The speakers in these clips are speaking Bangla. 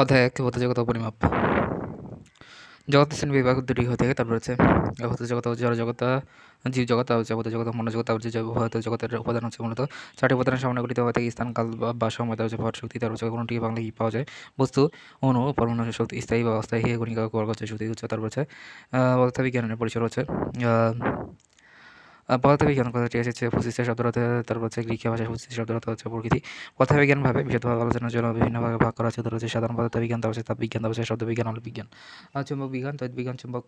অধ্যায় এক ভৌতজগত পরিমাপ জগত শ্রেণী বিভাগ দুটি হয়ে থাকে তারপর হচ্ছে ভৌতজগত জড়জগত জীব জগত হচ্ছে ভৌতজগত মনোজগত হচ্ছে ভৌত জগতের উপাদান হচ্ছে মূলত চারটি উপাদানের সামনে গঠিত হয়ে থাকে স্থান কাল বা সময় তার হচ্ছে ভর শক্তি তার হচ্ছে কোনোটি বাংলা কি পাওয়া যায় বস্তু অনু পরমাণু শক্তি স্থায়ী বা অস্থায়ী গণিকা হচ্ছে শক্তি হচ্ছে তারপর হচ্ছে পদার্থবিজ্ঞানের পরিসর হচ্ছে পদার্থ বিজ্ঞান কথাটি এসেছে ফুসিসে শব্দরত তারপর হচ্ছে গ্রীক ভাষায় ফুসিস শব্দরত হচ্ছে প্রকৃতি পদার্থবিজ্ঞানভাবে বিশদভাবে আলোচনার জন্য বিভিন্ন ভাগে ভাগ করা হচ্ছে তার হচ্ছে সাধারণ বিজ্ঞান তার হচ্ছে তাপবিজ্ঞান তার হচ্ছে শব্দবিজ্ঞান আলো বিজ্ঞান চুম্বক বিজ্ঞান তৈত বিজ্ঞান চুম্বক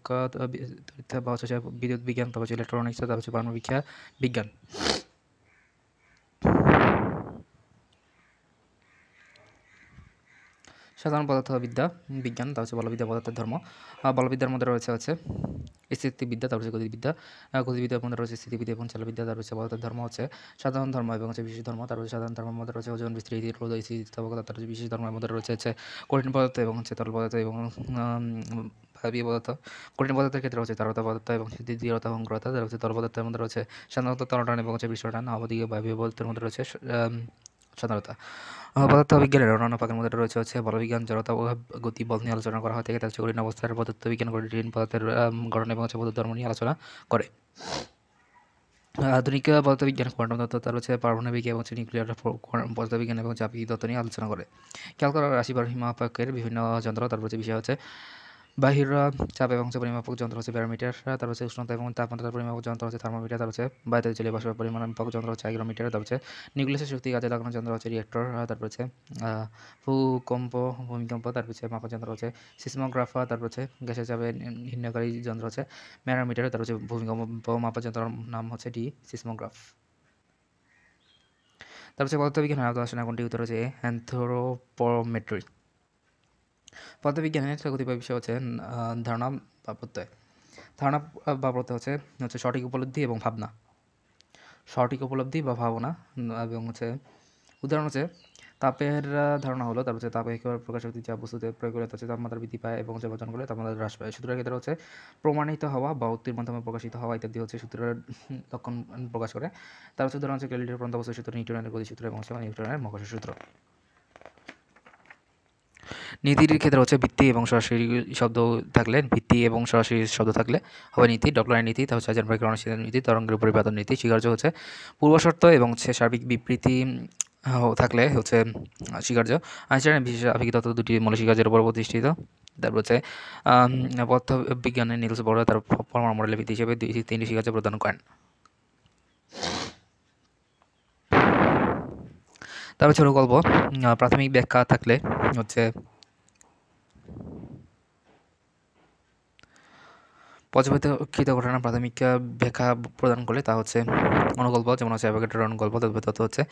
বা হচ্ছে বিদ্যুৎ বিজ্ঞান তারপর হচ্ছে ইলেকট্রনিক্স তারপর হচ্ছে বিজ্ঞান সাধারণ পদার্থবিদ্যা বিজ্ঞান তা হচ্ছে বলবিদ্যা পদার্থের ধর্ম বলবিদ্যার মধ্যে রয়েছে হচ্ছে স্থিতিবিদ্যা তারপর হচ্ছে গতিবিদ্যা গতিবিদ্যার মধ্যে রয়েছে স্থিতিবিদ্যা এবং চালবিদ্যা তারপর হচ্ছে পদার্থের ধর্ম হচ্ছে সাধারণ ধর্ম এবং হচ্ছে বিশেষ ধর্ম তারপর সাধারণ ধর্মের মধ্যে রয়েছে ওজন বিস্তৃতি রোদ স্থিতিস্থাপকতা তার বিশেষ ধর্মের মধ্যে রয়েছে হচ্ছে কঠিন পদার্থ এবং হচ্ছে তরল পদার্থ এবং ভাবি পদার্থ কঠিন পদার্থের ক্ষেত্রে হচ্ছে তারতা পদার্থ এবং দৃঢ়তা এবং গ্রতা তার হচ্ছে তরল পদার্থের মধ্যে রয়েছে সাধারণত তরটান এবং হচ্ছে বিশ্বটান অবদিকে বায়ু পদার্থের মধ্যে রয়েছে সাধারণতা পদার্থবিজ্ঞানের অন্যান্য পাকের মধ্যে রয়েছে হচ্ছে বলবিজ্ঞান জড়তা ও গতি বল নিয়ে আলোচনা করা হয় থেকে তার কঠিন অবস্থার পদার্থবিজ্ঞান ঋণ পদার্থের গঠন এবং হচ্ছে ধর্ম নিয়ে আলোচনা করে আধুনিক পদার্থবিজ্ঞান কোয়ান্টাম তত্ত্ব তার হচ্ছে পারমাণবিক এবং নিউক্লিয়ার পদার্থবিজ্ঞান এবং চাপি তত্ত্ব নিয়ে আলোচনা করে খেয়াল করা রাশি পারহিমাপাকের বিভিন্ন যন্ত্র তারপর হচ্ছে বিষয় হচ্ছে বাহির চাপ এবং পরিমাপক যন্ত্র হচ্ছে ব্যারোমিটার তার হচ্ছে উষ্ণতা এবং তাপমাত্রা পরিমাপক যন্ত্র হচ্ছে থার্মোমিটার তার হচ্ছে বাইরে চলে বাষ্প পরিমাপক যন্ত্র হচ্ছে আইগ্রোমিটার তার হচ্ছে নিউক্লিয়াসের শক্তি কাজে লাগানো যন্ত্র হচ্ছে রিয়েক্টর তারপর হচ্ছে ভূকম্প ভূমিকম্প তারপর হচ্ছে মাপক যন্ত্র হচ্ছে সিসমোগ্রাফার তারপর হচ্ছে গ্যাসের চাপে নির্ণয়কারী যন্ত্র হচ্ছে ম্যারোমিটার তার হচ্ছে ভূমিকম্প মাপক যন্ত্রের নাম হচ্ছে ডি সিসমোগ্রাফ তারপর হচ্ছে পদার্থবিজ্ঞানের আলোচনা কোনটি উত্তর হচ্ছে অ্যান্থ্রোপোমেট্রিক পদার্থবিজ্ঞানের কতিপয় বিষয় হচ্ছে ধারণা বা প্রত্যয় ধারণা বা প্রত্যয় হচ্ছে হচ্ছে সঠিক উপলব্ধি এবং ভাবনা সঠিক উপলব্ধি বা ভাবনা এবং হচ্ছে উদাহরণ হচ্ছে তাপের ধারণা হলো তারপর হচ্ছে তাপ একেবারে প্রকাশ শক্তি যা বস্তুতে প্রয়োগ করে হচ্ছে তাপমাত্রা বৃদ্ধি পায় এবং হচ্ছে বর্জন করে তাপমাত্রা হ্রাস পায় সূত্রের ক্ষেত্রে হচ্ছে প্রমাণিত হওয়া বা উত্তির মাধ্যমে প্রকাশিত হওয়া ইত্যাদি হচ্ছে সূত্রের লক্ষণ প্রকাশ করে তার হচ্ছে উদাহরণ হচ্ছে ক্যালিটির প্রান্ত বস্তু সূত্র নিউটনের গতি সূত্র এবং হচ্ছে নিউটনের মহাকাশ সূত্র নীতির ক্ষেত্রে হচ্ছে ভিত্তি এবং সরাসরি শব্দ থাকলে ভিত্তি এবং সরাসরি শব্দ থাকলে হবে নীতি ডপলারের নীতি তা হচ্ছে ভাইকে অনুষ্ঠিত নীতি তরঙ্গের পরিবর্তন নীতি স্বীকার্য হচ্ছে পূর্বশর্ত এবং হচ্ছে সার্বিক বিবৃতি থাকলে হচ্ছে স্বীকার্য আইনস্টাইনের বিশেষ আবেগী তত্ত্ব দুটি মূল স্বীকার্যের উপর প্রতিষ্ঠিত তারপর হচ্ছে পথ বিজ্ঞানের নীলস বড় তার পরমাণু মডেলের ভিত্তি হিসেবে দুই তিনটি স্বীকার্য প্রদান করেন তারপর ছোটো গল্প প্রাথমিক ব্যাখ্যা থাকলে হচ্ছে পর্যবেক্ষিত ঘটনা প্রাথমিক ব্যাখ্যা প্রদান করলে তা হচ্ছে অনুগল্প যেমন হচ্ছে অ্যাভোকেটের অনুগল্প তথ্য হচ্ছে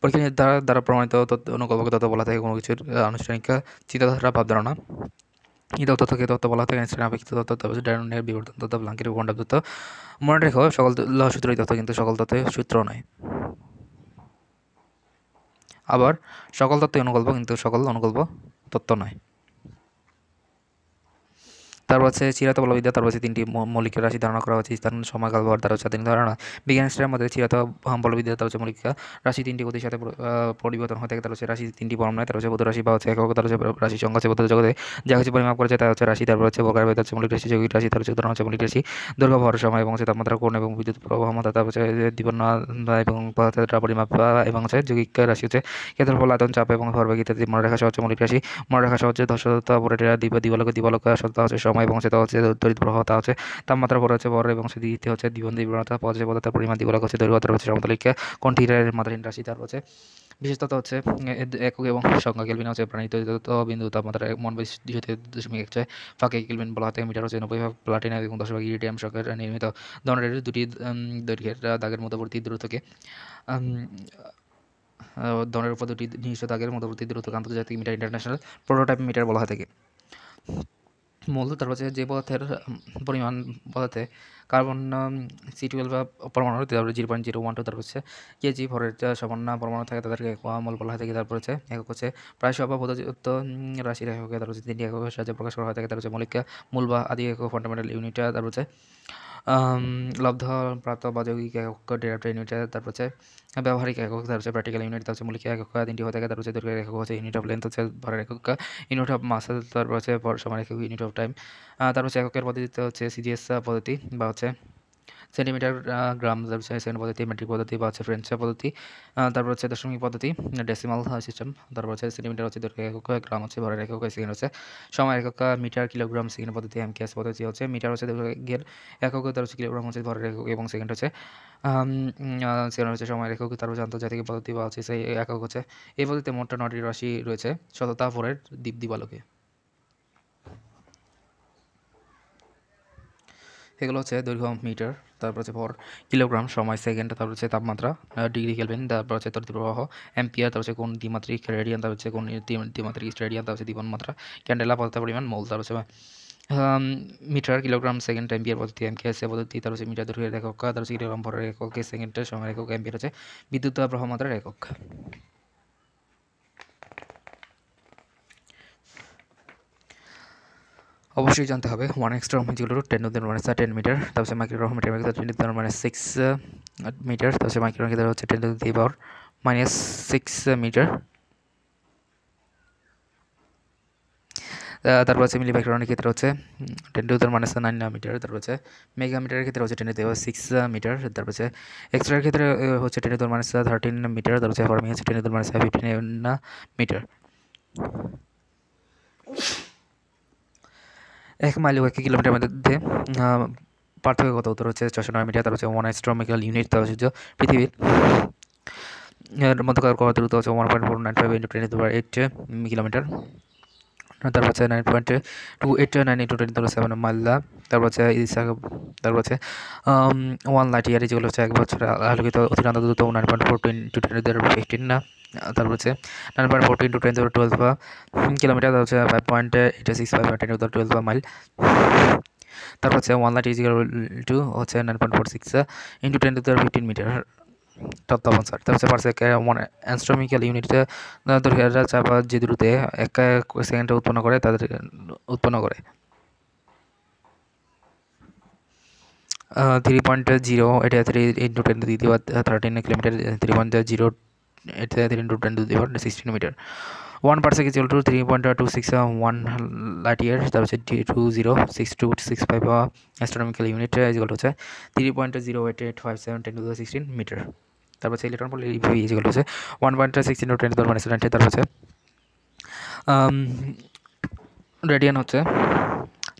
পরীক্ষা দ্বারা দ্বারা প্রমাণিত অনুগল্পকে তথ্য বলা থাকে কোনো কিছুর আনুষ্ঠানিক চিন্তাধারা ভাবধারণা এই তত্ত্ব থেকে তথ্য বলা থাকে ইনস্টাগ্রাম আপেক্ষিত তথ্য তারপর ডায়নের বিবর্তন তথ্য ব্লাঙ্কের গণ্ডাব তথ্য মনে রেখো সকল সূত্রই তথ্য কিন্তু সকল তথ্য সূত্র নয় আবার সকল তত্ত্বই অনুকল্প কিন্তু সকল অনুকল্প তত্ত্ব নয় তারপর আছে চিরাতবল বিদ্যা তারপর আছে তিনটি মৌলিক রাশি ধারণা করা হয়েছে স্থান সময়কাল বর তার স্বাধীন ধারণা বিজ্ঞানীদের মধ্যে চিরাত বলবিদ্যা তার হচ্ছে মৌলিক রাশি তিনটি গতির সাথে পরিবর্তন হয়ে থাকে তার হচ্ছে রাশি তিনটি বর্ণ নয় তার হচ্ছে বোধ রাশি বা হচ্ছে একক তার হচ্ছে রাশি সংখ্যা হচ্ছে বোধ জগতে যা কিছু পরিমাপ করা যায় তার হচ্ছে রাশি তারপর হচ্ছে বকার বেদ হচ্ছে মৌলিক রাশি যোগী রাশি তার হচ্ছে উদাহরণ হচ্ছে মৌলিক রাশি দুর্গা ভর সময় এবং হচ্ছে তাপমাত্রা কোণ এবং বিদ্যুৎ প্রবাহ প্রবাহমতা তার হচ্ছে দীপন্ন এবং পরিমাপ এবং হচ্ছে যোগিক রাশি হচ্ছে ফল আদন চাপ এবং ভরবেগ ইত্যাদি মনে রাখা সহ হচ্ছে মৌলিক রাশি মনে রাখা সহ হচ্ছে ধর্ষতা অপরেটেরা দিবালক দিবালক সত্তা হচ্ছে সময় সময় এবং সেটা হচ্ছে তড়িৎ প্রবাহ তা হচ্ছে তাপমাত্রা পরে হচ্ছে বড় এবং দ্বিতীয় হচ্ছে দ্বিবন্ধী বিবরণতা পদে পদার্থের পরিমাণ দিগুলো হচ্ছে দৈর্ঘ্যতা হচ্ছে সমতলিকা কোন থিটারের মাত্রাহীন রাশি তার হচ্ছে বিশেষত হচ্ছে একক এবং সংখ্যা কেলবিন হচ্ছে তৈরিত বিন্দু তাপমাত্রা মন দুশো দশমিক এক ছয় ফাঁকে কেলবিন বলা হয় মিটার হচ্ছে নব্বই ভাগ এবং দশ ভাগ ইডিএম সংখ্যার নির্মিত ধরনের দুটি দৈর্ঘ্যের দাগের মধ্যবর্তী দূরত্বকে ধরনের উপর দুটি নির্দিষ্ট দাগের মধ্যবর্তী দূরত্বকে আন্তর্জাতিক মিটার ইন্টারন্যাশনাল প্রোটোটাইপ মিটার বলা হয়ে থাকে মূল তারপর হচ্ছে যে পদার্থের পরিমাণ পদার্থে কার্বন সি টুয়েলভ পরমাণু তারপরে zero point zero one two তারপর হচ্ছে কেজি ভরের সামান্য পরমাণু থাকে তাদেরকে মল বলা হয়ে থাকে তারপর হচ্ছে একক হচ্ছে প্রায় সব পদযুক্ত রাশি এককে তারপর হচ্ছে তিনটি একক সাহায্যে প্রকাশ করা হয়ে থাকে তারপর হচ্ছে মৌলিক মূল বা আদি একক ফান্ডামেন্টাল ইউনিট তারপর হচ্ছে লব্ধ প্রাপ্ত বাজৌগিক একক ডেরাপ্ট ইউনিট তারপর হচ্ছে ব্যবহারিক একক তার হচ্ছে প্র্যাকটিক্যাল ইউনিট তার হচ্ছে মৌলিক একক তিনটি হতে থাকে তার হচ্ছে দৈর্ঘ্য একক হচ্ছে ইউনিট অফ লেন্থ হচ্ছে ভরের একক ইউনিট অফ মাস তারপর হচ্ছে সময়ের একক ইউনিট অফ টাইম তারপর হচ্ছে এককের পদ্ধতিতে হচ্ছে সিজিএস পদ্ধতি বা হচ্ছে সেন্টিমিটার গ্রাম সেকেন্ড পদ্ধতি মেট্রিক পদ্ধতি বা হচ্ছে ফ্রেঞ্চ পদ্ধতি তারপর হচ্ছে দশমিক পদ্ধতি ডেসিমাল সিস্টেম তারপর হচ্ছে সেন্টিমিটার হচ্ছে দৈর্ঘ্য একক গ্রাম হচ্ছে ভরের একক সেকেন্ড হচ্ছে সময় একক মিটার কিলোগ্রাম সেকেন্ড পদ্ধতি এম এমকেএস পদ্ধতি হচ্ছে মিটার হচ্ছে দৈর্ঘ্যের একক তার হচ্ছে কিলোগ্রাম হচ্ছে ভরের একক এবং সেকেন্ড হচ্ছে সেকেন্ড হচ্ছে সময় একক তারপর হচ্ছে আন্তর্জাতিক পদ্ধতি বা হচ্ছে সেই একক হচ্ছে এই পদ্ধতিতে মোটটা নটি রাশি রয়েছে শততা ভরের দ্বীপ দিবালোকে এগুলো হচ্ছে দৈর্ঘ্য মিটার তারপর হচ্ছে ফর কিলোগ্রাম সময় সেকেন্ড তারপর হচ্ছে তাপমাত্রা ডিগ্রি খেলবেন তারপর হচ্ছে তরিত প্রবাহ অ্যাম্পিয়ার তারপর হচ্ছে কোন দ্বিমাত্রিক রেডিয়ান তারপর হচ্ছে কোন দ্বিমাত্রিক স্টেডিয়ান তারপর হচ্ছে দ্বিমাত্রা ক্যান্ডেলা পদার্থ পরিমাণ মোল তারপর হচ্ছে মিটার কিলোগ্রাম সেকেন্ড অ্যাম্পিয়ার পদ্ধতি এমকে সে পদ্ধতি তার হচ্ছে মিটার দৈর্ঘ্যের একক তার হচ্ছে কিলোগ্রাম পরের একক সেকেন্ডের সময় একক অ্যাম্পিয়ার হচ্ছে বিদ্যুৎ প্রবাহ মাত্রার একক অবশ্যই জানতে হবে ওয়ান এক্স টর্ম ইজ টেন টু মানে টেন মিটার তারপরে মাইক্রোগ্রাম মিটার মেঘ টেন টু মানে সিক্স মিটার তারপরে মাইক্রোগ্রাম ক্ষেত্রে হচ্ছে ten to the power minus six metre তারপর আছে মিলি মাইক্রোনের ক্ষেত্রে হচ্ছে ten to minus nine metre তারপর হচ্ছে মেগা মিটারের ক্ষেত্রে হচ্ছে টেন টু দেওয়া সিক্স মিটার তারপর হচ্ছে এক্সট্রার ক্ষেত্রে হচ্ছে ten to then minus thirteen metre তারপর হচ্ছে ফর্মিং হচ্ছে ten to then minus fifteen metre এক মাইল ও এক কিলোমিটার মধ্যে পার্থক্য কত উত্তর হচ্ছে ছশো নয় মিটার তার হচ্ছে ওয়ান অ্যাস্ট্রোমিক্যাল ইউনিট তার হচ্ছে পৃথিবীর এর মধ্যকার কত দূরত্ব হচ্ছে one point four nine five into ten eight kilometre তারপর হচ্ছে nine point two eight nine two ten তারপর সেভেন মাল্লা তারপর হচ্ছে তারপর হচ্ছে ওয়ান লাইট ইয়ার যেগুলো হচ্ছে এক বছর আলোকিত অতিরান্ত nine point four two twenty fifteen না তারপর হচ্ছে nine point fourteen two ten twenty twelve kilometre হচ্ছে five point eight six five ten twelve mile তারপর হচ্ছে ওয়ান লাইট ইজিক্যাল টু হচ্ছে nine point four six into ten two fifteen metre তত্ত্বাবধান তারপরে পার্সেকে মানে অ্যানস্ট্রমিক্যাল ইউনিটে দৈর্ঘ্যেরা চাপা যে দ্রুতে এক সেকেন্ডে উৎপন্ন করে তাদের উৎপন্ন করে three point zero eight three into ten two দিবার thirteen kilometre three point zero eight three into ten two দিবার sixteen metre one parsec is to three point two six one light year তারপর হচ্ছে two zero six two six five astronomical unit is হচ্ছে three point zero eight eight five seven ten to sixteen metre তারপর হচ্ছে ইলেকট্রন বল ইভিভি ইজিকাল হচ্ছে one point six into twenty power minus twenty তারপর হচ্ছে রেডিয়ান হচ্ছে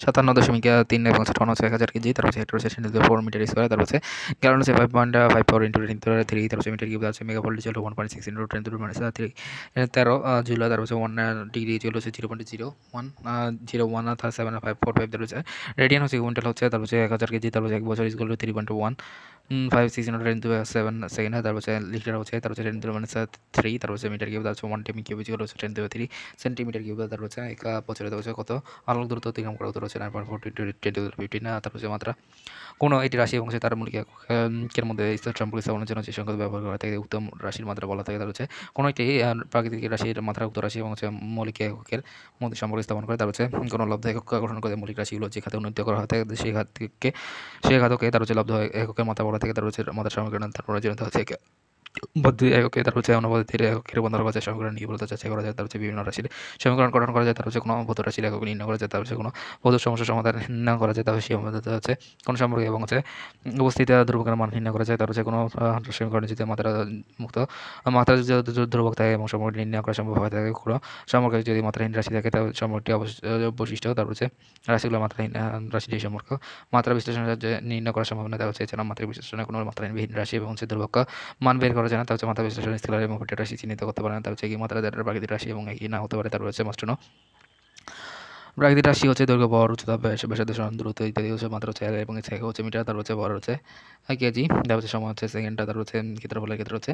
সাতান্ন দশমিক তিন এবং হচ্ছে হচ্ছে এক হাজার কেজি তারপর হেক্টর হচ্ছে ফোর মিটার স্কোয়ার তারপর হচ্ছে গ্যালন হচ্ছে five point five four into ten three তারপর হচ্ছে মিটার কিউব আছে মেগা জল one point six into ten minus three তেরো জুলাই তারপর হচ্ছে ওয়ান ডিগ্রি জল হচ্ছে zero point zero one zero one thirty seven five four five তারপর হচ্ছে রেডিয়ান হচ্ছে কুইন্টাল হচ্ছে তারপর হচ্ছে এক হাজার কেজি তারপর হচ্ছে এক বছর স্কুল three point one five six into ten seven second তারপর হচ্ছে লিটার হচ্ছে তারপর হচ্ছে টেন টু মাইনাস থ্রি তারপর হচ্ছে মিটার কিউব তারপর ওয়ান টেমি কিউব হচ্ছে ten to three centimetre cube তারপর হচ্ছে এক বছরে হচ্ছে কত আলোক দূরত্ব অতিক্রম করা দূরত্ব হচ্ছে nine point four two two না তারপর হচ্ছে মাত্রা কোনো এটি রাশি এবং তার মূলিকের মধ্যে স্তর সম্পর্কে স্থাপনের জন্য যে সংখ্যা ব্যবহার করা থাকে উত্তম রাশির মাত্রা বলা থাকে তার হচ্ছে কোনো একটি প্রাকৃতিক রাশির মাত্রা উত্তর রাশি এবং হচ্ছে মৌলিক এককের মধ্যে সম্পর্ক স্থাপন করে তার হচ্ছে কোনো লব্ধ একক গঠন করে মৌলিক রাশিগুলো যে খাতে উন্নীত করা হয় সেই খাতকে সেই খাতকে তার হচ্ছে লব্ধ এককের মাত্রা বলা থাকে তার হচ্ছে মাত্রা সমীকরণ তার হচ্ছে হচ্ছে বদ্ধ এককে তার হচ্ছে অনুবাদীর এককের বন্ধন বা সমীকরণ বলতে যাচাই করা যায় তার হচ্ছে বিভিন্ন রাশির সমীকরণ গঠন করা যায় তার হচ্ছে কোনো বদ্ধ রাশির একক নির্ণয় করা যায় তার হচ্ছে কোনো বদ্ধ সমস্যা সমাধান নির্ণয় করা যায় তার সেই সীমাবদ্ধতা হচ্ছে কোনো সম্পর্কে এবং হচ্ছে উপস্থিত দুর্ভোগের মান নির্ণয় করা যায় তার হচ্ছে কোনো সমীকরণে যদি মাত্রা মুক্ত মাত্রা যদি দুর্ভোগ থাকে এবং সম্পর্ক নির্ণয় করা সম্ভব হয়ে থাকে কোনো সম্পর্কে যদি মাত্রাহীন রাশি থাকে তার সম্পর্কটি বৈশিষ্ট্য তার হচ্ছে রাশিগুলো মাত্রাহীন রাশির এই সম্পর্ক মাত্রা বিশ্লেষণ নির্ণয় করা সম্ভব না তার হচ্ছে এছাড়া মাত্রা বিশ্লেষণে কোনো মাত্রাহীন বিহীন রাশি এবং হচ্ছে দুর্ভোগ মান বের করা যায় না তার হচ্ছে মাথা বিশ্লেষণ স্কেলার এবং ভোটের রাশি চিহ্নিত করতে পারে না তা হচ্ছে কি মাত্রা দেড়ার প্রাকৃতিক রাশি এবং একই না হতে পারে তার হচ্ছে মাস্টনো প্রাকৃতিক রাশি হচ্ছে দৈর্ঘ্য ভর উচ্চতা ব্যাস ব্যাসার্ধ দূরত্ব ইত্যাদি হচ্ছে মাত্র হচ্ছে এবং সেকে হচ্ছে মিটার তার হচ্ছে ভর হচ্ছে কেজি তারপর হচ্ছে সময় হচ্ছে সেকেন্ডটা তার হচ্ছে ক্ষেত্রফলের ক্ষেত্রে হচ্ছে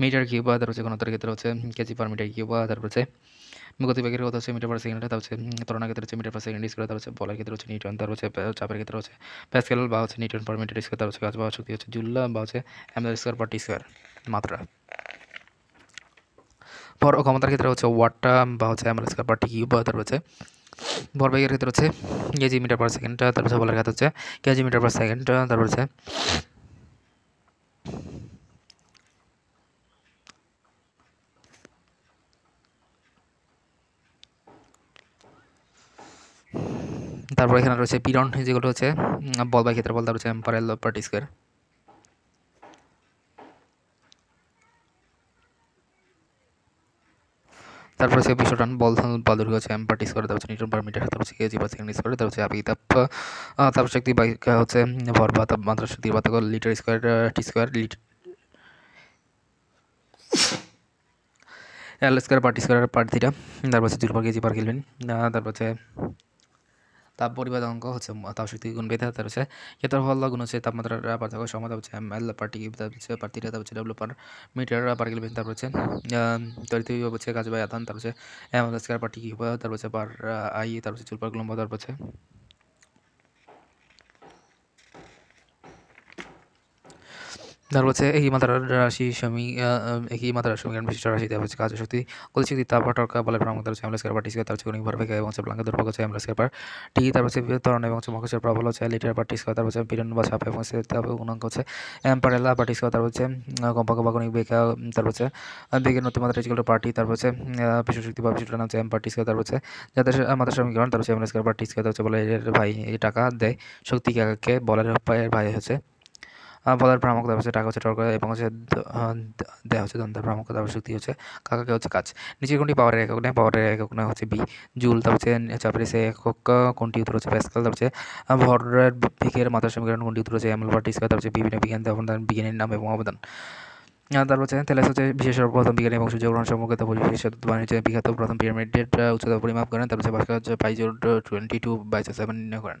মিটার কিউবা বা হচ্ছে ঘনতার ক্ষেত্রে হচ্ছে কেজি পার মিটার কিউবা বা হচ্ছে গতিবেগের কথা হচ্ছে মিটার পার সেকেন্ডে তার হচ্ছে তরণার ক্ষেত্রে হচ্ছে মিটার পার সেকেন্ড স্কোয়ার তার হচ্ছে বলের ক্ষেত্রে হচ্ছে নিউটন তার হচ্ছে চাপের ক্ষেত্রে হচ্ছে প্যাসকেল বা হচ্ছে নিউটন পার মিটার স্কোয়ার তার হচ্ছে গাছ বা শক্তি হচ্ছে জুল্লা বা হচ্ছে অ্যাম্বুলেন্স স্কোয়ার পার টি স্কোয়ার মাত্রা ভর ও ক্ষমতার ক্ষেত্রে হচ্ছে ওয়াটটা বা হচ্ছে অ্যাম্বুলেন্স স্কোয়ার পার টি কিউব বা তার হচ্ছে ভরবেগের ক্ষেত্রে হচ্ছে কেজি মিটার পার সেকেন্ডটা তারপর হচ্ছে বলার ক্ষেত্রে হচ্ছে কেজি মিটার পার সেকেন্ডটা তারপর হচ্ছে তারপর এখানে রয়েছে পিরন যেগুলো হচ্ছে বল বাই ক্ষেত্রে বল তার হচ্ছে এম্পারেল পার্টি স্কোয়ার তারপর হচ্ছে বিশ্বটান বল বল দৈর্ঘ্য হচ্ছে এম পার্টি স্কোয়ার তারপর নিউটন পার মিটার তারপর হচ্ছে কেজি পার সেকেন্ড স্কোয়ার তারপর হচ্ছে আবেগ তাপ তাপ শক্তি বাইক হচ্ছে ভর বা তাপ মাত্রা শক্তি বা litre square T square litre L square per T square পার্টিটা তারপর হচ্ছে জুল পার কেজি পার খেলবেন তারপর হচ্ছে তাপ পরিবাদ অঙ্ক হচ্ছে তাপ শক্তি গুণ রয়েছে হচ্ছে ক্ষেত্রফল গুণ হচ্ছে তাপমাত্রা পার্থক্য সমতা হচ্ছে এম এল পার্টি হচ্ছে পার্টিটা তাপ হচ্ছে W per metre per kilo তারপর হচ্ছে তরিত হচ্ছে কাজ বা আদান তার হচ্ছে এম স্কয়ার পার্টি কি তার হচ্ছে পার আই তার হচ্ছে চুল পার কুলম্ব হচ্ছে তারপর হচ্ছে এই মাত্রা রাশি সমী একই মাত্রা সমীকরণ বিশিষ্ট দেওয়া হচ্ছে কাজ শক্তি গতি শক্তি তাপ টর্কা বলের প্রামুখ হচ্ছে অ্যামলাস কারবার তার হচ্ছে এবং হচ্ছে ব্লাঙ্কা হচ্ছে অ্যামলাস তারপর হচ্ছে ত্বরণ এবং হচ্ছে মহাকর্ষের প্রবল হচ্ছে লিটার বা টি তার হচ্ছে পীড়ন বা চাপ এবং গুণাঙ্ক হচ্ছে হচ্ছে কম্পাঙ্ক বা গণিক বেগা তারপর হচ্ছে বেগের নতুন মাত্রা ইজিকল পার্টি তার হচ্ছে বিশ্ব শক্তি বা নাম হচ্ছে এম পার্টি স্কোয়ার তার হচ্ছে যাদের মাত্রা সমীকরণ তারপর হচ্ছে অ্যামলাস কারবার হচ্ছে বলে ভাই টাকা দেয় শক্তিকে বলের ভাই হচ্ছে বলার প্রামক দাবশ্যক টাকা হচ্ছে টর্ক এবং হচ্ছে দেওয়া হচ্ছে ভ্রামক তারপর শক্তি হচ্ছে কাকাকে হচ্ছে কাজ নিচের কোনটি পাওয়ারের একক নেই পাওয়ারের একক না হচ্ছে বি জুল তারপর হচ্ছে চাপের সে একক কোনটি উত্তর হচ্ছে প্যাসকাল তারপর হচ্ছে ভরের ভিকের মাথার সমীকরণ কোনটি উত্তর হচ্ছে এমল পার্টি স্কয়ার তারপর হচ্ছে বিভিন্ন বিজ্ঞান অবদান বিজ্ঞানের নাম এবং অবদান তারপর হচ্ছে তেলেস হচ্ছে বিশেষ প্রথম বিজ্ঞানী এবং সূর্যগ্রহণ সম্পর্কিত বিশেষত বাণিজ্যের বিখ্যাত প্রথম পিরামিডের উচ্চতা পরিমাপ করেন তারপর হচ্ছে হচ্ছে পাইজোর টোয়েন্টি টু বাইশো সেভেন নির্ণয় করেন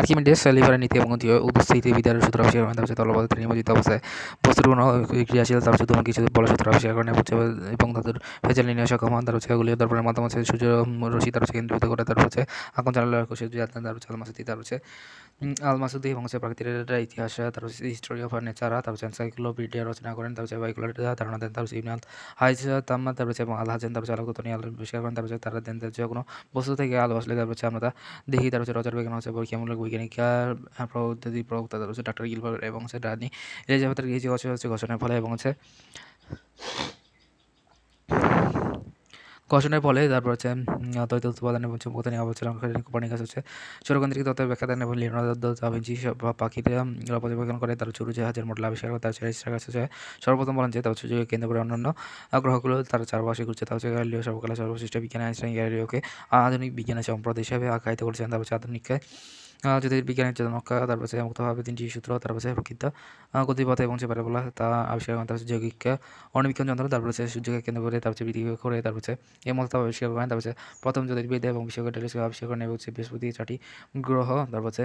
আর্কিমিডিস লিভারের নীতি এবং উদ্স্থিতিবিদ্যার সূত্র আবিষ্কার করেন তারপরে তলবদ্ধ নিমজিত অবস্থায় বস্তুর কোনো ক্রিয়াশীল তার সূত্র এবং কিছু বল সূত্র আবিষ্কার করেন এবং তাদের ফেজাল নির্ণয় সক্ষম হন তার হচ্ছে এগুলি তারপরে মাধ্যম হচ্ছে সূর্য রশি তার হচ্ছে কেন্দ্রিত করে তার হচ্ছে আকন চালাল তার হচ্ছে আলমাসুদি তার হচ্ছে আলমাসুদ্দি এবং হচ্ছে প্রাকৃতিক ইতিহাস তার হচ্ছে হিস্টোরি অফ নেচার তার হচ্ছে এনসাইক্লোপিডিয়া রচনা করেন তার হচ্ছে বাইকুলার ধারণা দেন তার হচ্ছে ইবনাল হাইজ তাম্মা তার হচ্ছে এবং আল্লাহ তার হচ্ছে আলোকতনী আলো আবিষ্কার করেন তার হচ্ছে তারা দেন তার হচ্ছে কোনো বস্তু থেকে আলো আসলে তার হচ্ছে আমরা দেখি তার হচ্ছে রজার বেগান হচ্ছে পরীক্ষামূলক বৈজ্ঞানিক প্রবৃত্তি প্রবক্তা রয়েছে এবং হচ্ছে রানী এলিজাবেথের হচ্ছে ঘোষণার ফলে এবং হচ্ছে ঘোষণার ফলে তারপর হচ্ছে দ্বৈত উৎপাদন এবং চুম্বকতা নিয়ে কোপার্নিকাস হচ্ছে সৌরকেন্দ্রিক তত্ত্বের ব্যাখ্যা দেন এবং লিওনার্দো দা পাখিরা পর্যবেক্ষণ করে তার চুরু হাজার মডেল আবিষ্কার করে তার চেষ্টা হচ্ছে সর্বপ্রথম বলেন যে তার কেন্দ্র করে অন্যান্য গ্রহগুলো তার চারপাশে ঘুরছে তা হচ্ছে গ্যালিও সর্বকালা সর্বশ্রেষ্ঠ বিজ্ঞান আইনস্টাইন গ্যালিওকে আধুনিক বিজ্ঞানের সম্প্রদ হিসাবে আখ্যায়িত করেছেন তারপর হচ্ছে আধুনিককে যদি বিজ্ঞানের জনকা তারপর হচ্ছে মুক্তভাবে তিনটি সূত্র তারপর সে প্রকৃত গতিপথ এবং যে বলা তা আবিষ্কার করেন তারপর হচ্ছে যৌগিকা যন্ত্র তারপর সে সূর্যকে কেন্দ্র করে তারপর সে বৃদ্ধি করে তারপর সে এই মততা আবিষ্কার করেন তারপর সে প্রথম জ্যোতির্বিদ্যা এবং বিশ্বকে টেলিস্কোপ আবিষ্কার করেন এবং হচ্ছে বৃহস্পতি চারটি গ্রহ তারপর সে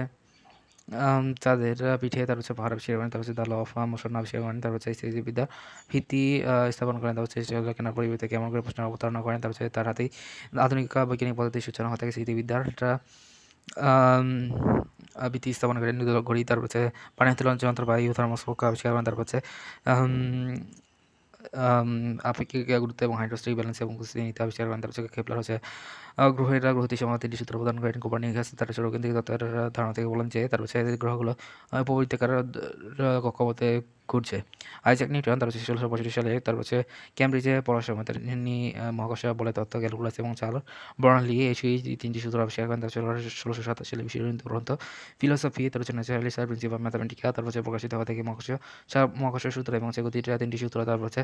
তাদের পিঠে তার হচ্ছে পাহাড় আবিষ্কার করেন তার হচ্ছে দাল অফ মোশন আবিষ্কার করেন তার হচ্ছে স্থিতিবিদ্যা ভিত্তি স্থাপন করেন তার হচ্ছে কেনার পরিবর্তে কেমন করে প্রশ্ন অবতারণা করেন তার হচ্ছে তার হাতেই আধুনিক বৈজ্ঞানিক পদ্ধতির সূচনা হতে স্থিতিবিদ্যাটা ভিত্তি স্থাপন করে ঘড়ি তারপর হচ্ছে পানিতে লঞ্চ যন্ত্র বা ইউ থার্মোস্কোপ আবিষ্কার করেন তার পাশে আপেক্ষিক গুরুত্ব এবং হাইড্রোস্টিক ব্যালেন্স এবং নীতি আবিষ্কার করেন তার পাশে কেপলার হচ্ছে গ্রহেরা গ্রহতি সমাধান তিনটি সূত্র প্রদান করেন কোপার্নিকাস তার সৌরকেন্দ্রিক তত্ত্বের ধারণা থেকে বলেন যে তার সেই গ্রহগুলো উপবৃত্তাকার কক্ষপথে ঘুরছে আইজাক নিউটন তার ষোলোশো পঁয়ষট্টি সালে তার হচ্ছে ক্যামব্রিজে পড়ার সময় তিনি মহাকাশ বলে তত্ত্ব ক্যালকুলাস এবং চাল বর্ণালি এই তিনটি সূত্র আবিষ্কার করেন তার ষোলোশো সাতাশ সালে বিশ্ব গ্রন্থ ফিলোসফি তার হচ্ছে ন্যাচারালি সার প্রিন্সিপ অফ ম্যাথামেটিকা তার পাশে প্রকাশিত হওয়া থেকে মহাকাশ মহাকাশ সূত্র এবং সে গতিটা তিনটি সূত্র তার হচ্ছে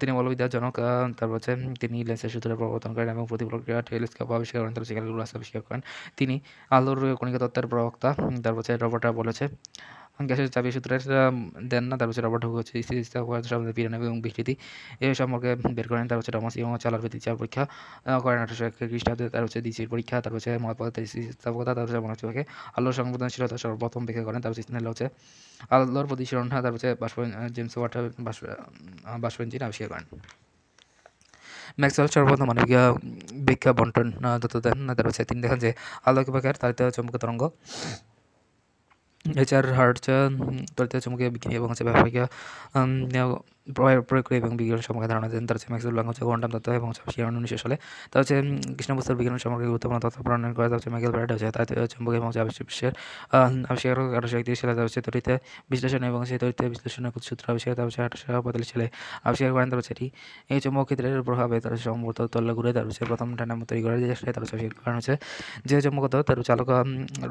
তিনি বলবিদ্যার জনক তারপর তিনি লেন্সের সূত্রে প্রবর্তন করেন এবং প্রতিপ্রক্রিয়া টেলিস্কোপ আবিষ্কার করেন তাহলে সেখানে লুলাস আবিষ্কার করেন তিনি আলোর কণিকা তত্ত্বের প্রবক্তা তারপর হচ্ছে রবার্টা বলেছে গ্যাসের চাবি সূত্রের দেন না তারপর রবট রবার্ট হচ্ছে স্থিতি সম্বন্ধে এবং বিস্তৃতি এ সম্পর্কে বের করেন তারপর হচ্ছে টমাস এবং চালার ভিত্তি চার পরীক্ষা করেন আঠারোশো এক খ্রিস্টাব্দে তার হচ্ছে দ্বিতীয় পরীক্ষা তারপর হচ্ছে মহাপদার্থের স্থিতিস্থাপকতা তারপর হচ্ছে মনস্থাপকে আলোর সংবেদনশীলতা সর্বপ্রথম ব্যাখ্যা করেন তারপর হচ্ছে হচ্ছে আলোর প্রতিসরণ তারপর হচ্ছে বাষ্প জেমস ওয়াটার বাষ্প বাষ্পঞ্জিন আবিষ্কার করেন ম্যাক্সওয়েল সর্বপ্রথম মানবীয় বিক্ষা বন্টন তত্ত্ব দেন হচ্ছে তিনি দেখেন যে আলোক বেকার তারিত চমক তরঙ্গ এছাড়া হার্টচ তরিত চমকে বিক্রিয়া এবং হচ্ছে ব্যাপারিক প্রয়োগ করে এবং বিজ্ঞান সম্পর্কে ধারণা দেন তার হচ্ছে ম্যাক্সুল প্লাঙ্ক হচ্ছে কোয়ান্টাম তত্ত্ব এবং সব শিয়ান উনিশশো সালে তা হচ্ছে কৃষ্ণবস্তুর বিজ্ঞান সম্পর্কে গুরুত্বপূর্ণ তথ্য প্রণয়ন করে তা হচ্ছে ম্যাকেল ব্যারাট হচ্ছে তার চুম্বক এবং আবিষ্কার বিশ্বের আবিষ্কার আঠারোশো একত্রিশ সালে তার হচ্ছে তরিতে বিশ্লেষণ এবং সেই তরিতে বিশ্লেষণের সূত্র আবিষ্কার তার হচ্ছে আঠারোশো পঁয়তাল্লিশ সালে আবিষ্কার করেন তার হচ্ছে এটি এই চম্বক ক্ষেত্রের প্রভাবে তার সম্ভবত তল্লা ঘুরে তার হচ্ছে প্রথম টানা তৈরি করে যে তার হচ্ছে আবিষ্কার করেন হচ্ছে যে চুম্বক তার চালক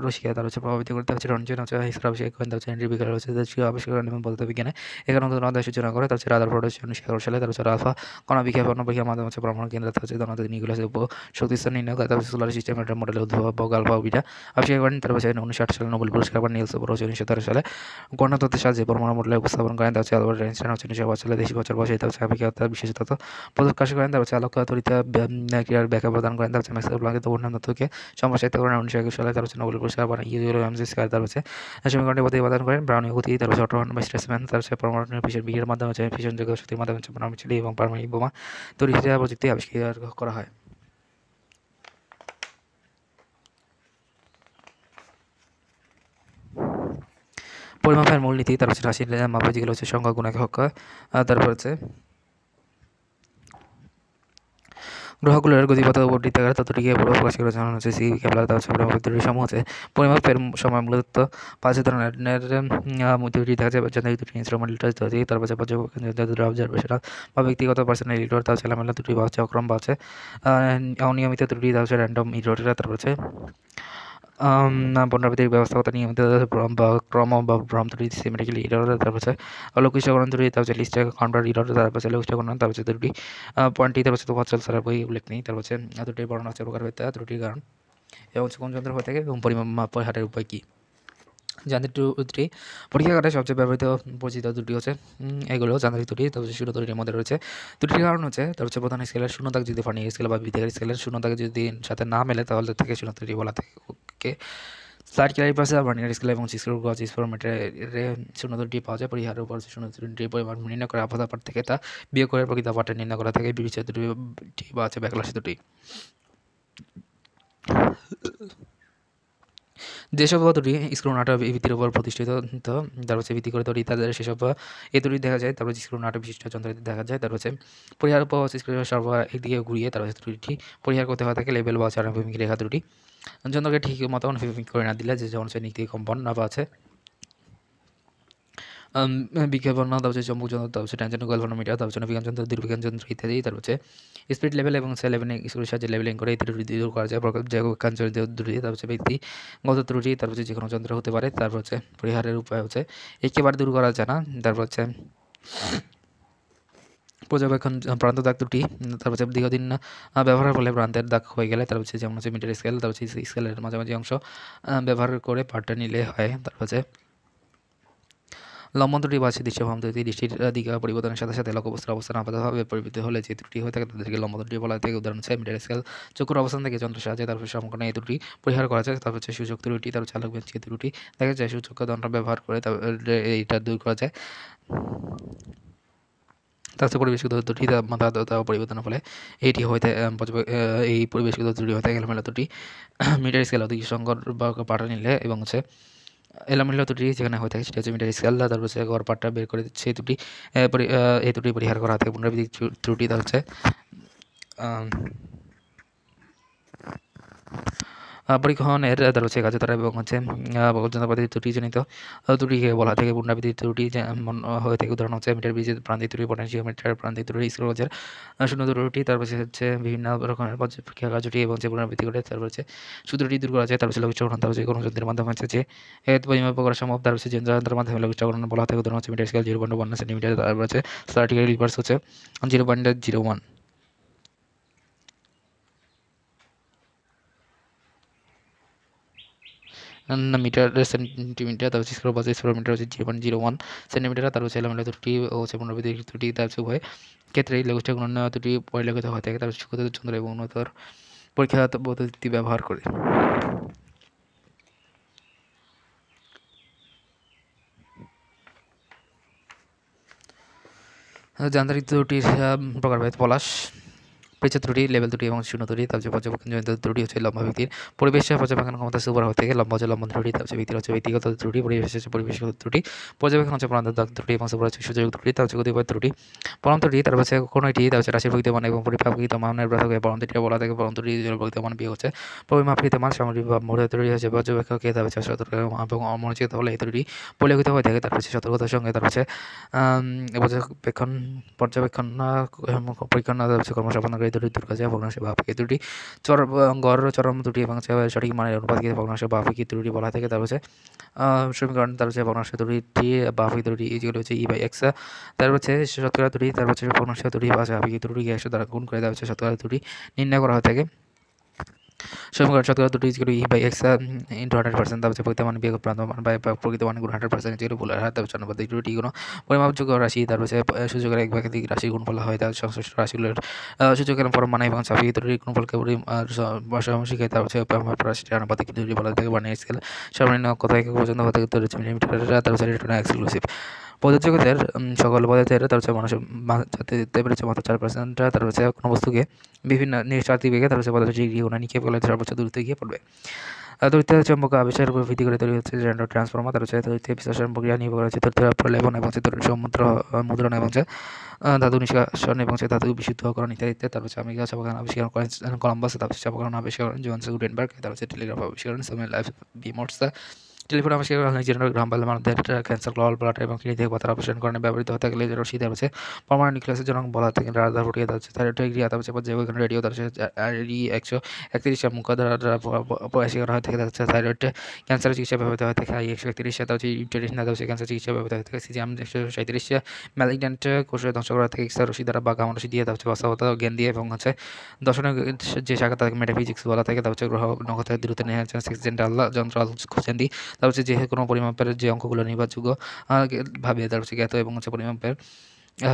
রসিকা তার হচ্ছে প্রভাবিত করে তার হচ্ছে রঞ্জন হচ্ছে আবিষ্কার করেন তার হচ্ছে এন্ট্রি বিজ্ঞান হচ্ছে আবিষ্কার করেন এবং বলতে বিজ্ঞানে এখানে নতুন অধ্যায় সূচনা করে তার হচ্ছে রাদার వచ్చి ఆధారపడవచ్చు శిఖరశాల తర్వాత ఆల్ఫా కొన విజ్ఞాపన బహి আমাদের হচ্ছে ব্রাহ্মণ কেন্দ্র হচ্ছে ধনাদের নিগুলাস উপ শক্তিস্থান নির্ণয় কথা সোলার সিস্টেম একটা মডেল উদ্ভাবক আলফা অভিটা আবিষ্কার করেন তারপর হচ্ছে উনিশশো আট সালে নোবেল পুরস্কার পান নিয়েছে বড় হচ্ছে উনিশশো তেরো সালে গণতন্ত্রের সাহায্যে পরমাণু মডেলে উপস্থাপন করেন তার হচ্ছে আলবার্ট আইনস্টাইন হচ্ছে উনিশশো বছর দেশি বছর বসে তার হচ্ছে আবিষ্কার বিশেষ তথ্য প্রকাশ করেন তার হচ্ছে আলোক তরিত ক্রিয়ার ব্যাখ্যা প্রদান করেন তার হচ্ছে ম্যাক্সেল প্লাঙ্কের অন্যান্য তথ্যকে সম্প্রসারিত করেন উনিশশো একুশ সালে তার হচ্ছে নোবেল পুরস্কার পান ইউরো এমসিস্কার তার হচ্ছে সমীকরণটি প্রতিবেদন করেন ব্রাউনি গতি তার হচ্ছে অটোমান বা তার হচ্ছে পরমাণু বিশেষ বিয়ের মাধ্যমে হচ্ছে ফিশন যোগ্য শক্তির মাধ্যমে পারমাণবিক এবং পারমাণবিক বোমা তৈরি হিসেবে প্রযুক্তি আবিষ্কার করা হয় পরিমাপের মূলনীতি তারপর হচ্ছে রাশির মাপে যেগুলো হচ্ছে সংখ্যা গুণাকে হক তারপর হচ্ছে গ্রহগুলোর গতিপথের উপর বৃত্তাকার তত্ত্বটিকে প্রকাশ করে জানানো হচ্ছে সি কেবলার তাপসে প্রভাবিত সমূহ আছে পরিমাপের সময় মূলত পাঁচ ধরনের দুটি দেখা যায় যাদের দুটি ইনস্ট্রুমেন্টাল তৈরি তার পাশে পর্যবেক্ষণ অবজারভেশন বা ব্যক্তিগত পার্সোনাল ইডোর তাপসে লামেলা দুটি বা হচ্ছে অক্রম বা অনিয়মিত ত্রুটি তাপসে র্যান্ডম ইডোর তারপর হচ্ছে পুনরাবৃত্তির ব্যবস্থাপনা নিয়মিত ক্রম বা ক্রম বা ভ্রম ত্রুটি সিমেটিক্যালি ইরর তারপর হচ্ছে অলৌকিষ্টকরণ তারপর লিস্ট কাউন্টার ইরর তারপর হচ্ছে লৌকিষ্টকরণ তারপর হচ্ছে ত্রুটি পয়েন্টটি তারপর হচ্ছে তোমার সারা বই উল্লেখ নেই তারপর দুটি ত্রুটির বর্ণনা হচ্ছে প্রকারভেদ ত্রুটির কারণ এবং কোন যন্ত্র হয়ে থাকে এবং পরিমাপ হারের উপায় কী যান্ত্রিক ত্রুটি পরীক্ষা কাটে সবচেয়ে ব্যবহৃত পরিচিত দুটি হচ্ছে এগুলো যান্ত্রিক দুটি তারপর শূন্য দুটির মধ্যে রয়েছে দুটির কারণ হচ্ছে তার হচ্ছে প্রধান স্কেলের শূন্যতাক যদি ফার্নিয়ার স্কেল বা বিদ্যার স্কেলের শূন্যতাক যদি সাথে না মেলে তাহলে থেকে শূন্য ত্রুটি বলা থাকে স্লাইড ক্যারির পাশে ভার্নিয়ার স্কেল এবং স্কেল গজ স্পোরমেটারে শূন্য দুটি পাওয়া যায় পরিহার উপর শূন্য দুটি পরিমাণ নির্ণয় করা আপাতত পাঠ থেকে তা বিয়ে করে প্রকৃত পাঠে নির্ণয় করা থাকে বিবেচিত দুটি বা আছে ব্যাকলাস দুটি যেসব স্ক্রু নাটক ভিত্তির উপর প্রতিষ্ঠিত তো তার হচ্ছে ভিত্তি করে তৈরি তাদের সেসব এ দুটি দেখা যায় তারপর নাটক বিশিষ্ট যন্ত্রটি দেখা যায় তার হচ্ছে পরিহার উপর হচ্ছে স্ক্রু সর্ব একদিকে ঘুরিয়ে তার হচ্ছে ত্রুটি পরিহার করতে হয় থাকে লেবেল বা হচ্ছে রেখা ত্রুটি যন্ত্রকে ঠিক মতো অনুভূমিক করে না দিলে যে যেমন সে নীতি কম্পন না বা আছে বিজ্ঞাপন তারপর হচ্ছে চম্পুচন্দ্র তারপর হচ্ছে টানচন্দ্র গল্পনা মিটার তারপর হচ্ছে বিজ্ঞানচন্দ্র দীর্ঘজ্ঞানচন্দ্র ইত্যাদি তারপর হচ্ছে স্পিড লেভেল এবং সে লেভেলিং স্কুলের সাহায্যে লেভেলিং করে ইত্যাদি দূর করা যায় কাঞ্চনের দূরী তারপর হচ্ছে ব্যক্তিগত ত্রুটি তারপর হচ্ছে যে কোনো যন্ত্র হতে পারে তারপর হচ্ছে পরিহারের উপায় হচ্ছে একেবারে দূর করা যায় না তারপর হচ্ছে পর্যবেক্ষণ প্রান্ত দাগ দুটি তারপর হচ্ছে দীর্ঘদিন ব্যবহারের ফলে প্রান্তের দাগ হয়ে গেলে তারপর হচ্ছে যেমন হচ্ছে মিটার স্কেল তারপর হচ্ছে স্কেলের মাঝামাঝি অংশ ব্যবহার করে পাটটা নিলে হয় তারপর হচ্ছে লম্বন ত্রুটি বা দৃশ্যভ্রম দৃষ্টির দিকে পরিবর্তনের সাথে সাথে লক্ষ্য বস্তুর অবস্থান আপাতভাবে পরিবর্তিত হলে যে ত্রুটি হয়ে থাকে তাদেরকে লম্বন বলা থাকে উদাহরণ হচ্ছে মিডিয়ার স্কেল চক্র অবস্থান থেকে যন্ত্র সাহায্যে তার সমকরণে এই ত্রুটি পরিহার করা যায় তারপর হচ্ছে সুযোগ ত্রুটি তার চালক বেঞ্চি ত্রুটি দেখা যায় সুযোগ যন্ত্র ব্যবহার করে এইটা দূর করা যায় তাতে পরিবেশগত ত্রুটি মাথা পরিবর্তনের ফলে এটি থাকে এই পরিবেশগত ত্রুটি হয়ে থাকে মেলা ত্রুটি মিটার স্কেল অধিক সংকট বা পাঠা নিলে এবং হচ্ছে এলামিল্লা দুটি যেখানে হয়ে থাকে সেটা হচ্ছে মিটার স্কেল তারপর সে গড় পাটটা বের করে দিচ্ছে এই ত্রুটি এই দুটি পরিহার করা থাকে পুনরাবৃত্তি ত্রুটি তা হচ্ছে হচ্ছে রয়েছে তারা এবং হচ্ছে ত্রুটি ত্রুটিজনিত ত্রুটিকে বলা থেকে পুনরাবৃত্তি ত্রুটি যেমন হয়ে থাকে উদাহরণ হচ্ছে মিটার ব্রিজের প্রান্তিক ত্রুটি পটেন্সিও মিটার প্রান্তিক ত্রুটি স্ক্রোজের শূন্য ত্রুটি তারপর হচ্ছে বিভিন্ন রকমের পর্যবেক্ষা কার্যটি এবং যে পুনরাবৃত্তি করে তারপর হচ্ছে সূত্রটি দূর করা যায় তারপর হচ্ছে লঘিষ্ঠকরণ তারপর হচ্ছে যন্ত্রের মাধ্যমে হচ্ছে যে পরিমাপ করা সম্ভব তারপর হচ্ছে যন্ত্রের মাধ্যমে লঘিষ্ঠকরণ বলা থাকে উদাহরণ হচ্ছে metre scale zero point one centimetre তারপর হচ্ছে সার্টিফিকেট রিভার্স হচ্ছে zero point zero one metre centimetre তারপর স্কোয়ার পাঁচ স্কোয়ার মিটার হচ্ছে zero point zero one centimetre তারপর হচ্ছে এলামেলা দুটি ও হচ্ছে পুনরাবৃত্তি দুটি তার হচ্ছে উভয় ক্ষেত্রে এই লঘুষ্ঠা গণনা দুটি পরিলক্ষিত হয়ে থাকে তার সুখত চন্দ্র এবং উন্নতর পরীক্ষা পদ্ধতি ব্যবহার করে যান্ত্রিক দুটির প্রকারভেদ পলাশ পরিচয় ত্রুটি লেভেল ত্রুটি এবং শূন্য ত্রুটি তারপরে পর্যবেক্ষণজনিত ত্রুটি হচ্ছে লম্বা ব্যক্তির পরিবেশের পর্যবেক্ষণ ক্ষমতা সুপার হতে থাকে লম্বা হচ্ছে লম্বন ত্রুটি তারপরে ব্যক্তির হচ্ছে ব্যক্তিগত ত্রুটি পরিবেশ হচ্ছে পরিবেশগত ত্রুটি পর্যবেক্ষণ হচ্ছে প্রণান্ত ত্রুটি এবং সুপার হচ্ছে সুযোগ ত্রুটি তারপরে গতিপথ ত্রুটি পরম ত্রুটি তারপর হচ্ছে কোনো এটি তারপর রাশির প্রকৃত মান এবং পরিপ্রাকৃত মানের ব্রাথকে পরম ত্রুটি বলা থাকে পরম ত্রুটি প্রকৃত মান বিয়ে হচ্ছে পরিমাপকৃত মান সামগ্রিক বা মূল ত্রুটি হচ্ছে পর্যবেক্ষক তারপর হচ্ছে সতর্ক এবং অমনোচিত হলে এই ত্রুটি পরিলক্ষিত হয়ে থাকে তারপর হচ্ছে সতর্কতার সঙ্গে তারপর হচ্ছে পর্যবেক্ষণ পর্যবেক্ষণ পরীক্ষণ কর্মসম্পন্ন করে দুটি দুর্গাশয় ভগ্নাংশ বাপকে দুটি চর গড় চরম দুটি এবং সঠিক মানের অনুপাতকে ভগ্নাংশ বাপকে দুটি বলা থাকে তার হচ্ছে সমীকরণ তার হচ্ছে ভগ্নাংশ দুটি বাপকে দুটি এইগুলো হচ্ছে ই বাই এক্স তার হচ্ছে শতকরা দুটি তার হচ্ছে ভগ্নাংশ দুটি বা বাপকে দুটি একশো দ্বারা গুণ করে দেওয়া হচ্ছে শতকরা দুটি নির্ণয় করা হয়ে থাকে সমীকরণ শতকরা দুটো is E by X into hundred percent তারপরে প্রকৃত মান বিয়োগ প্রান্ত মান বাই প্রকৃত মানগুলো হান্ড্রেড পার্সেন্ট যেগুলো ভুল হার তারপর চার বাদে টি কোনো পরিমাপযোগ্য রাশি তারপরে সূচকের এক ভাগে দিক রাশি গুণফল হয় তার সংশ্লিষ্ট রাশিগুলোর সূচকের পরম মানে এবং চাপিয়ে দুটি গুণফলকে সমস্যা তারপরে রাশিটি আনুপাতিক দুটি বলা থাকে বানিয়ে স্কেল সর্বনিম্ন কত একক পর্যন্ত হতে তারপরে তারপরে এক্সক্লুসিভ পদার্থের সকল পদার্থের তার হচ্ছে মানুষের তারপরে পেরেছে মাত্র চার পার্সেন্টটা তার হচ্ছে কোনো বস্তুকে বিভিন্ন নিঃস্বার্থিক বেগে তার হচ্ছে পদার্থ ডিগ্রি ওনা নিক্ষেপ করলে বছর দূরত্বে গিয়ে পড়বে তরিতে চম্বক আবিষ্কার উপর ভিত্তি করে তৈরি হচ্ছে জেন্ডার ট্রান্সফর্মার তার হচ্ছে তৃতীয় বিশ্লেষণ প্রক্রিয়া নির্ভর করা হচ্ছে তৃতীয় প্রলেপন এবং হচ্ছে তরিত সমুদ্র মুদ্রণ এবং হচ্ছে ধাতু নিষ্কাশন এবং হচ্ছে ধাতু বিশুদ্ধকরণ ইত্যাদি তার হচ্ছে আমেরিকা চাপাখানা আবিষ্কার করেন কলম্বাস তার হচ্ছে চাপাখানা আবিষ্কার করেন জোহানস গুটেনবার্গ তার হচ্ছে টেলিগ্রাফ আবিষ্কার করেন স্যামুয়েল লাইফ বিমর্সা টেলিফোন আবিষ্কার করা হয় যেটা গ্রাম বাল্য মানুষদের ক্যান্সার গ্লোবাল ব্লাটার এবং কিডনি থেকে পাতার অপারেশন কারণে ব্যবহৃত হয়ে গেলে যেটা সিদ্ধ হচ্ছে পরমাণু নিউক্লিয়াসের জন্য বলা থেকে রাধার ফুটিয়ে দাঁড়াচ্ছে তার থাইরয়েড ডিগ্রি আতা হচ্ছে যে ওইখানে রেডিও দাঁড়াচ্ছে রি একশো একত্রিশ মুখ বয়সী করা হয়ে থেকে যাচ্ছে থাইরয়েড ক্যান্সার চিকিৎসা ব্যবহৃত হয়ে থাকে আই একশো একত্রিশ সাত হচ্ছে ইউটেরিস না হচ্ছে ক্যান্সার চিকিৎসা ব্যবহৃত হয়ে থাকে সিজিএম একশো সাঁত্রিশ ম্যালিগন্যান্ট কোষে ধ্বংস করা থাকে এক্সা রশি দ্বারা বা গামন রশি দিয়ে দাঁড়াচ্ছে হচ্ছে বাস্তবতা জ্ঞান দিয়ে এবং হচ্ছে দর্শনের যে শাখা তাকে মেটাফিজিক্স বলা থাকে তা হচ্ছে গ্রহ নক্ষত্রের দ্রুত নেওয়া হচ্ছে সিক্স জেন্ডাল যন্ত্র খুঁজেন তার হচ্ছে যে কোনো পরিমাপের যে অঙ্কগুলো নির্ভরযোগ্য ভাবে তার হচ্ছে জ্ঞাত এবং হচ্ছে পরিমাপের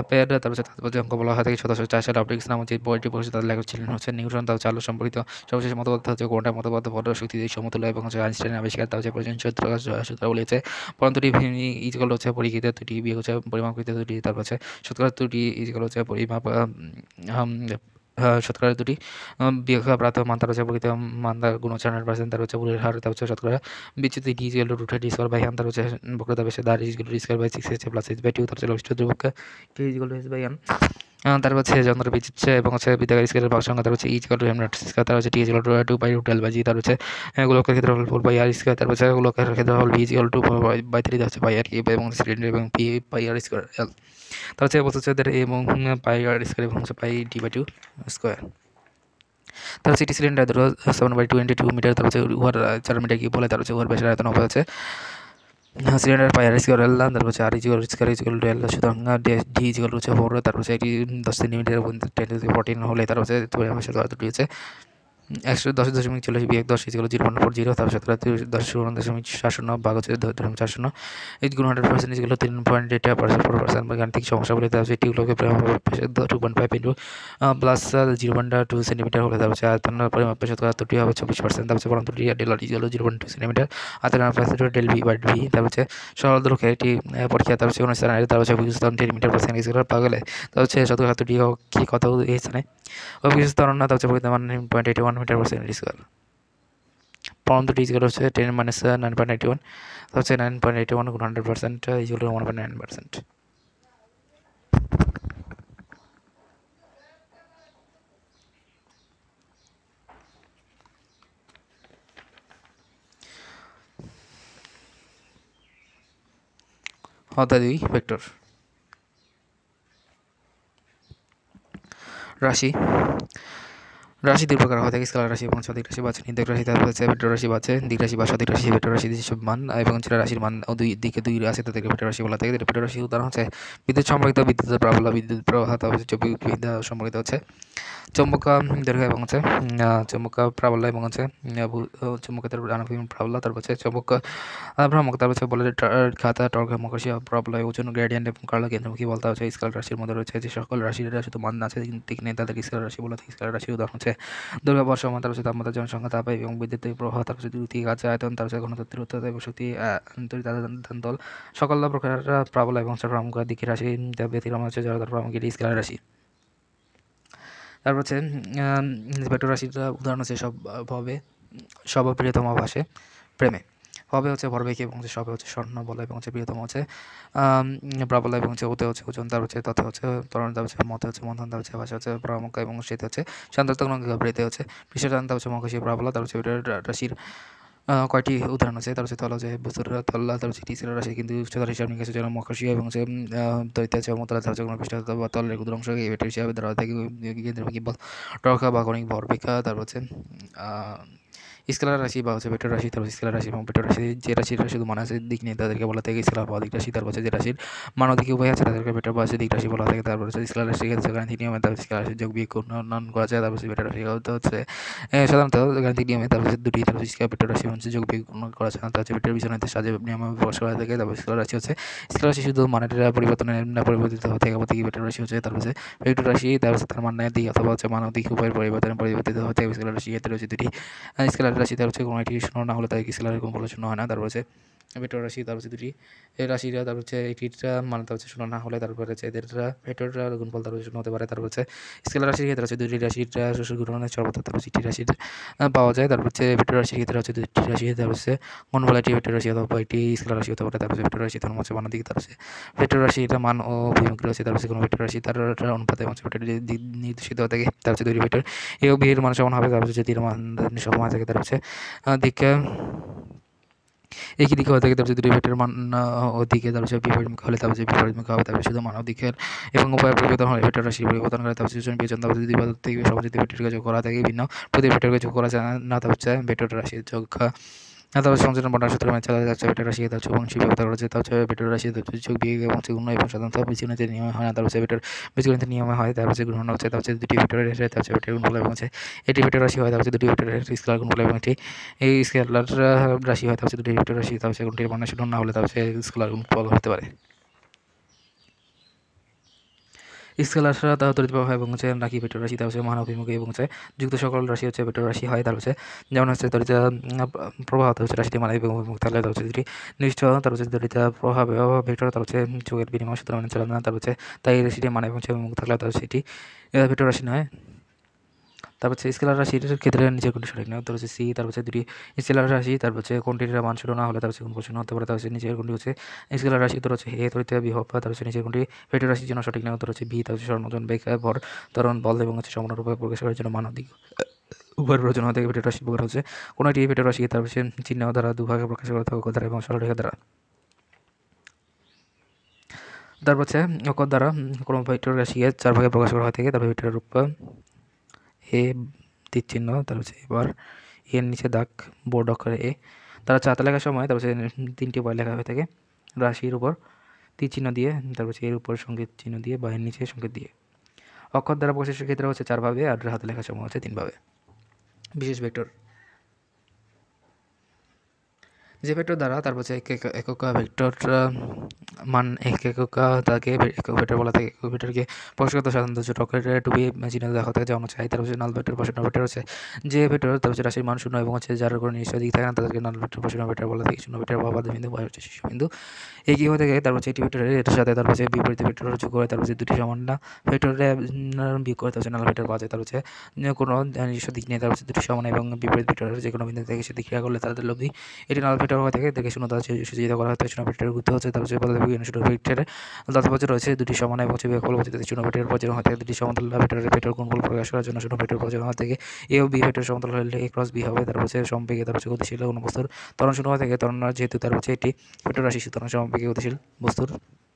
পেয়ার তারপর হচ্ছে তাৎপর্য অঙ্ক বলা হয় থাকে সদস্য চার সালে অপটিক্স নামে যে বইটি পড়েছে তাদের লেখক ছিলেন হচ্ছে নিউটন তার চালু সম্পর্কিত সর্বশেষ মতবাদ হচ্ছে কোনটা মতবাদ বড় শক্তি দিয়ে সমতুল এবং হচ্ছে আইনস্টাইনের আবিষ্কার তা হচ্ছে প্রয়োজন সূত্র বলেছে পরন্তু ইজগুলো হচ্ছে পরীক্ষিত দুটি বিয়ে হচ্ছে পরিমাপকৃত দুটি তারপর হচ্ছে শতকরা দুটি ইজগুলো হচ্ছে পরিমাপ হ্যাঁ, শতকরা দুটি বিয়োগা প্রাত মান্তার হচ্ছে প্রকৃত মান্দার গুণচারণের পার্সেন্ট তার হচ্ছে বুলের হার হচ্ছে শতকরা বিচ্যুতি ডিজ গেল রুট ডি স্কোয়ার বাই আন্তার হচ্ছে বক্রতা বেশি দার ইজগেল স্কোয়ার বাই সিক্স হচ্ছে প্লাস এইচ বাই টু তার হচ্ছে লবিষ্ট ধ্রুবক কে গেল এস বাই এন তারপর হচ্ছে যন্ত্র বিচিচ্ছে এবং হচ্ছে বিদ্যাগারী স্কেলের সংখ্যা তারপর হচ্ছে ইজ কল টু নট হচ্ছে টি ইজ কল to two by twelve by G হচ্ছে গোলকের ক্ষেত্রে হল ফোর বাই আর স্কোয়ার তারপর হচ্ছে গোলকের ক্ষেত্রে ভি ইজ কল টু বাই থ্রি হচ্ছে বাই আর কিউব এবং সিলিন্ডার এবং P by R square L তার হচ্ছে বসেছে হচ্ছে এবং বাই আর স্কোয়ার এবং হচ্ছে by D by two square তার সিটি সিলিন্ডার ধরো seven by twenty two metre তার হচ্ছে উহার চার মিটার কি বলে তার হচ্ছে উহার বেশি আয়তন হচ্ছে సిలిండర్ పై అరిసిగలు వెళ్దాం తర్వాత ఆర్ఈజీ అరిసిగలు వెళ్ళొచ్చు తర్వాత డీజీగలు వచ్చే ఫోర్ తర్వాత సెకి దస్ ఎనిమిది టెన్ ఫోర్టీన్ హోల్ తర్వాత తులే తర్వాత একশো দশ দশমিক চল্লিশ বিয়োগ দশ is zero point four zero তারপর সতেরো দশ শূন্য দশমিক সাতশূন্য বাঘ হচ্ছে দশমিক চারশূন্য এই গুণ হান্ড্রেড পার্সেন্ট ইজগুলো তিন পয়েন্ট এটা পার্সেন্ট ফোর পার্সেন্ট গাণিতিক সমস্যা বলে তারপর এটিগুলোকে two point five into plus zero point two centimetre হলে তারপর আয়তন পরিমাপ পেশ ত্রুটি হবে চব্বিশ পার্সেন্ট তারপর পরম ত্রুটি ডেলার ইজগুলো জিরো পয়েন্ট টু সেন্টিমিটার আয়তন percent del V by V তারপর হচ্ছে সরল দূরকে একটি পরীক্ষা তারপর হচ্ছে কোনো স্থানে তারপর হচ্ছে বিশ মিটার পার্সেন্ট ইজগুলো পাওয়া গেলে তারপর হচ্ছে শতকরা ত্রুটি কি কত এই স্থানে অভিজ্ঞ তরণ না তাহলে পরিধান point eighty one metre per second square প্রথম দুটি স্কোয়ার হচ্ছে ten minus nine point eighty one তা হচ্ছে নাইন পয়েন্ট এইটি ওয়ান গুণ hundred percent equal one point nine percent অর্থাৎ দুই ভেক্টর রাশি রাশি দুই প্রকার হয় থাকে স্কেলার রাশি এবং সদিক রাশি বাছে নির্দেশ রাশি তারপর হচ্ছে ভেটর রাশি বাছে দিক রাশি বা সদিক রাশি ভেটর রাশি যেসব মান এবং ছেলে রাশির মান দুই দিকে দুই রাশি তাদেরকে ভেটর রাশি বলা থাকে ভেটর রাশি উদাহরণ হচ্ছে বিদ্যুৎ সম্পর্কিত বিদ্যুৎ প্রবলা বিদ্যুৎ প্রবাহ তারপর চব্বিশ বিদ্যা সম্পর্কিত হচ্ছে চম্বক দীর্ঘ এবং হচ্ছে চম্বকা প্রাবল্য এবং হচ্ছে চম্বকা তারপর আনুভূমিক প্রাবল্য তারপর হচ্ছে চম্বকা ভ্রমক তারপর হচ্ছে বলে খাতা টর্ক মকাশি প্রাবল্য ওজন গ্রেডিয়েন্ট এবং কেন্দ্র কেন্দ্রমুখী বলতে হচ্ছে স্কাল রাশির মধ্যে রয়েছে যে সকল রাশির শুধু মান আছে ঠিক নেই তাদেরকে স্কাল রাশি বলা থাকে স্কাল রাশির উদাহরণ হচ্ছে দুর্গা সমান তার হচ্ছে তাপমাত্রা জনসংখ্যা তাপ এবং বিদ্যুৎ প্রবাহ তার হচ্ছে দ্রুতি গাছে আয়তন তার হচ্ছে ঘনত্ব তীব্রতা এবং শক্তি দল সকল প্রকার প্রাবল এবং চট্টগ্রাম দিকে রাশি ব্যতিক্রম হচ্ছে জড়তার প্রামগিরি স্কেলার রাশি তারপর হচ্ছে ভেটর রাশিটা উদাহরণ হচ্ছে সব ভাবে সর্বপ্রিয়তম ভাষে প্রেমে হবে হচ্ছে ভরবেগী এবং হচ্ছে সবে হচ্ছে স্বর্ণ বলে এবং হচ্ছে বৃহত্তম হচ্ছে প্রাবল এবং হচ্ছে ওতে হচ্ছে ওজন তার হচ্ছে তথা হচ্ছে তরণ দাব হচ্ছে মতে হচ্ছে মন্থন দাব হচ্ছে ভাষা হচ্ছে পরামক এবং শীত হচ্ছে শান্ততক বৃত্তে হচ্ছে বিশ্বশান্ত হচ্ছে মকশী প্রাবল তার হচ্ছে রাশির কয়টি উদাহরণ আছে তার হচ্ছে তলা হচ্ছে বুসুর তল্লা তার হচ্ছে টিসির রাশি কিন্তু উচ্চতার হিসাব নিকাশ যেন মকশিয়া এবং হচ্ছে দৈত্য আছে এবং তারা তারা কোনো পৃষ্ঠ বা তলের ক্ষুদ্র অংশ এটি হিসাবে ধরা থেকে কেন্দ্রভাগী বল টরকা বা কণিক ভরবেখা তারপর হচ্ছে স্কেলার রাশি বা হচ্ছে পেটের রাশি তারপর স্কেলার রাশি এবং পেটের রাশি যে রাশির শুধু মান আছে দিক নেই তাদেরকে বলা থাকে স্কেলার বা দিক রাশি তারপর যে রাশির মান অধিক উপায় আছে তাদেরকে পেটের বা দিক রাশি বলা থাকে তারপর হচ্ছে স্কেলার রাশি ক্ষেত্রে গাণিতিক নিয়মে তারপর স্কেলার রাশির যোগ বিয়োগ উন্নয়ন করা যায় তারপর পেটের রাশি হচ্ছে সাধারণত গাণিতিক নিয়মে তারপর দুটি তারপর স্কেলার পেটের রাশি হচ্ছে যোগ বিয়োগ করা যায় তারপর হচ্ছে পেটের বিছানাতে সাজে নিয়মে বসে করা থাকে তারপর স্কেলার রাশি হচ্ছে স্কেলার রাশি শুধু মানের পরিবর্তনে পরিবর্তিত হতে থাকে প্রতীকী পেটের রাশি হচ্ছে তারপর হচ্ছে পেটের রাশি তারপর পাশে তার মানের দিক অথবা হচ্ছে মানবিক অধিক উপায়ের পরিবর্তনে পরিবর্তিত হতে স্কেলার রাশি ক্ষেত্রে হচ্ছে দুটি স্কেলার রাশিতে হচ্ছে কোনো একটি শূন্য না হলে তাকে কিসেলারের কোনো বলে শূন্য হয় না তারপর হচ্ছে ভেটর রাশি তারপর হচ্ছে দুটি রাশিরা তারপর হচ্ছে একটিটা মানে তার হচ্ছে শূন্য না হলে তারপর হচ্ছে এদেরটা ভেটররা গুণফল তারপর শূন্য হতে পারে তারপর হচ্ছে স্কেল রাশির ক্ষেত্রে হচ্ছে দুটি রাশিটা শ্বশুর গ্রহণের সর্বদা তারপর চিঠি রাশির পাওয়া যায় তারপর হচ্ছে ভেটর রাশির ক্ষেত্রে হচ্ছে দুটি রাশি তারপর হচ্ছে গুণফল একটি ভেটর রাশি অথবা একটি স্কেল রাশি হতে পারে তারপর ভেটর রাশি ধর্ম হচ্ছে মানের দিকে তারপর হচ্ছে ভেটর রাশি এটা মান ও অভিমুখ রয়েছে তারপর হচ্ছে কোনো ভেটর রাশি তার অনুপাতে হচ্ছে ভেটর নির্দেশিত হয়ে থাকে তার হচ্ছে দুটি ভেটর এও বিয়ের মানুষ এমন হবে তারপর হচ্ছে তীর মান থাকে তার হচ্ছে দিকে একই দিকে হয়ে থাকে তারপর যদি ডিবেটের মান ওদিকে তারপর সে বিপরীতমুখী হলে তারপর সে বিপরীতমুখী হবে তারপর শুধু মানব দিকের এবং উপায় পরিবর্তন হলে ভেটার রাশি পরিবর্তন করে তারপর সূচন বিবেচন তারপর যদি বিবাদ থেকে সমাজ যদি ভেটের যোগ করা থাকে ভিন্ন প্রতি ভেটের যোগ করা যায় না তারপর চায় রাশির যোগ তারপর সংযোজন সূত্র যাচ্ছে রাশি দাচ্ছে বংশী ব্যবহার করা যেতে রাশি যোগ বিয়োগ এবং গুণ এবং সাধারণত নিয়মে হয় না তারপর বেটার বীজগণিতের নিয়ম হয় তারপর গ্রহণ হচ্ছে দুটি ভেটরের হেসে তারপর ভেটর গুণফল এবং এটি ভেটর রাশি হয় তার হচ্ছে দুটি ভেটরের স্কেলার গুণফল এবং এই স্কেলার রাশি হয় তার হচ্ছে দুটি ভেটর রাশি তারপর সূত্র না হলে তারপর স্কেলার গুণফল হতে পারে স্কেলাররা তারা তড়িৎ প্রবাহ এবং হচ্ছে রাখি ভেটর রাশি তার হচ্ছে মহানভিমুখী এবং হচ্ছে যুক্ত সকল রাশি হচ্ছে ভেটর রাশি হয় তার হচ্ছে যেমন হচ্ছে তড়িৎ প্রবাহ তার হচ্ছে রাশিটি মালাই বিমুখ তাহলে তার হচ্ছে দুটি নিশ্চয় তার হচ্ছে তড়িৎ প্রভাব ভেটর তার হচ্ছে যোগের বিনিময় সুতরাং মানে চলে না তার হচ্ছে তাই রাশিটি মানে এবং হচ্ছে বিমুখ থাকলে তার সেটি ভেটর রাশি নয় তারপর হচ্ছে স্কেলার রাশির ক্ষেত্রে নিচের কোনটি সঠিক নয় উত্তর হচ্ছে সি তারপর হচ্ছে দুটি স্কেলার রাশি তারপর হচ্ছে কোনটির মান শূন্য না হলে তার হচ্ছে কোন প্রশ্ন হতে পারে তার হচ্ছে নিচের কোনটি হচ্ছে স্কেলার রাশি উত্তর হচ্ছে হে তরিতে বিহব তার হচ্ছে নিচের কোনটি ফেটের রাশির জন্য সঠিক নয় উত্তর হচ্ছে বি তার হচ্ছে স্বর্ণজন বেগ ভর তরণ বল এবং হচ্ছে রূপে প্রকাশ করার জন্য মানবিক উভয় প্রয়োজন হতে ভেটের রাশি প্রকার হচ্ছে কোনো একটি ভেটের রাশি তার হচ্ছে চিহ্ন দ্বারা দুভাগে প্রকাশ করা থাকে দ্বারা এবং সরলরেখা দ্বারা তারপর হচ্ছে অকর দ্বারা কোনো ভেক্টর রাশিকে চার ভাগে প্রকাশ করা হয় থাকে তারপর ভেক্টরের রূপ এ তীরচিহ্ন তারপর হচ্ছে এবার এর নিচে দাগ বোর্ড অক্ষরে এ তারা চাতা লেখার সময় তারপর হচ্ছে তিনটি উপায় লেখা হয়ে থাকে রাশির উপর তীরচিহ্ন দিয়ে তারপর হচ্ছে এর উপর সঙ্গীত চিহ্ন দিয়ে বা এর নিচে সঙ্গীত দিয়ে অক্ষর দ্বারা প্রকাশের ক্ষেত্রে হচ্ছে চারভাবে আর হাতে লেখার সময় হচ্ছে তিনভাবে বিশেষ ভেক্টর যে ভেক্টর দ্বারা তার বলছে একক ভেক্টর মান এক একক তাকে একক ভেক্টর বলা থাকে একক ভেক্টরকে পরশগত সাধারণত রকেট টুবি চিহ্ন দেখা থাকে যেমন চাই তার হচ্ছে নাল ভেক্টর পশ্চিম ভেক্টর হচ্ছে যে ভেক্টর তার হচ্ছে রাশির মান শূন্য এবং হচ্ছে যার কোনো নিশ্চয় দিক থাকে না তাদেরকে নাল ভেক্টর পশ্চিম ভেক্টর বলা থাকে শূন্য ভেক্টর বাবা বিন্দু বা হচ্ছে শিশু বিন্দু এই কী হয়ে থাকে তার হচ্ছে একটি ভেক্টরের এটার সাথে তার হচ্ছে বিপরীত ভেক্টর যোগ করে তার হচ্ছে দুটি সমান না ভেক্টরে বিয়োগ করে তার হচ্ছে নাল ভেক্টর পাওয়া যায় তার হচ্ছে কোনো নিজস্ব দিক নেই তার হচ্ছে দুটি সমান এবং বিপরীত ভেক্টরের যে কোনো বিন্দু থেকে সে ক্রিয়া করলে তাদের লব্ধি এটি নাল ফিল্টার হয়ে থাকে দেখে শুনে তার সুচিতা করা হয় তাই চুনা ফিল্টার ঘুরতে হচ্ছে তারপর যে পদার্থ বিজ্ঞান শুরু ফিল্টারে দাতপত্র রয়েছে দুটি সমান এবং হচ্ছে ব্যাকল বলছে চুনা ফিল্টার প্রচলন হয়ে থাকে দুটি সমান্তর ফিল্টারের ফিল্টার গুণফল প্রকাশ করার জন্য চুনা ফিল্টার প্রচলন হয়ে থাকে এ ও বি ফিল্টার সমান্তর হলে এ ক্রস বি হবে তারপর হচ্ছে সম্পেকে তারপর হচ্ছে গতিশীল অনুবস্তুর তরণ শুরু হয়ে থাকে তরণ যেহেতু তার হচ্ছে এটি ফিল্টার রাশি সুতরাং সম্পেকে গতিশীল বস্তুর